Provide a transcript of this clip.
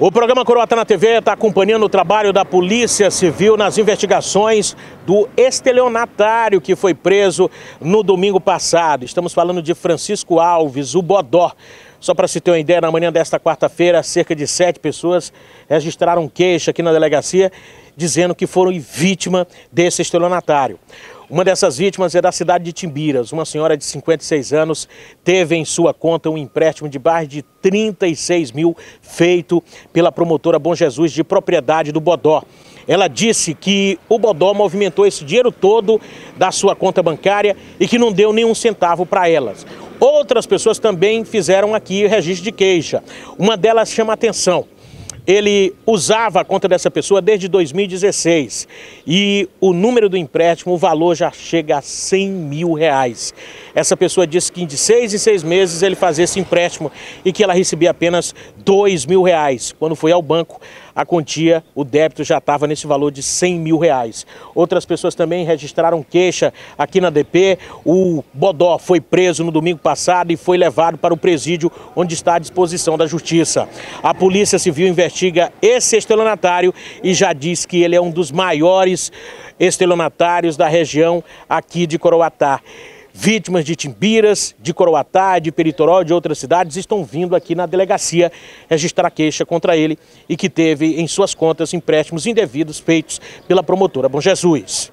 O programa Coroata na TV está acompanhando o trabalho da Polícia Civil nas investigações do estelionatário que foi preso no domingo passado. Estamos falando de Francisco Alves, o Bodó. Só para se ter uma ideia, na manhã desta quarta-feira, cerca de sete pessoas registraram queixa aqui na delegacia dizendo que foram vítima desse estelionatário. Uma dessas vítimas é da cidade de Timbiras. Uma senhora de 56 anos teve em sua conta um empréstimo de mais de 36 mil feito pela promotora Bom Jesus de propriedade do Bodó. Ela disse que o Bodó movimentou esse dinheiro todo da sua conta bancária e que não deu nenhum centavo para elas. Outras pessoas também fizeram aqui registro de queixa. Uma delas chama atenção ele usava a conta dessa pessoa desde 2016 e o número do empréstimo, o valor já chega a 100 mil reais. Essa pessoa disse que de seis em seis meses ele fazia esse empréstimo e que ela recebia apenas 2 mil reais. Quando foi ao banco, a quantia, o débito já estava nesse valor de 100 mil reais. Outras pessoas também registraram queixa aqui na DP. O Bodó foi preso no domingo passado e foi levado para o presídio, onde está à disposição da Justiça. A Polícia Civil investiga esse estelionatário e já diz que ele é um dos maiores estelionatários da região aqui de Coroatá. Vítimas de Timbiras, de Coroatá, de Peritoró e de outras cidades estão vindo aqui na delegacia registrar queixa contra ele e que teve em suas contas empréstimos indevidos feitos pela promotora Bom Jesus.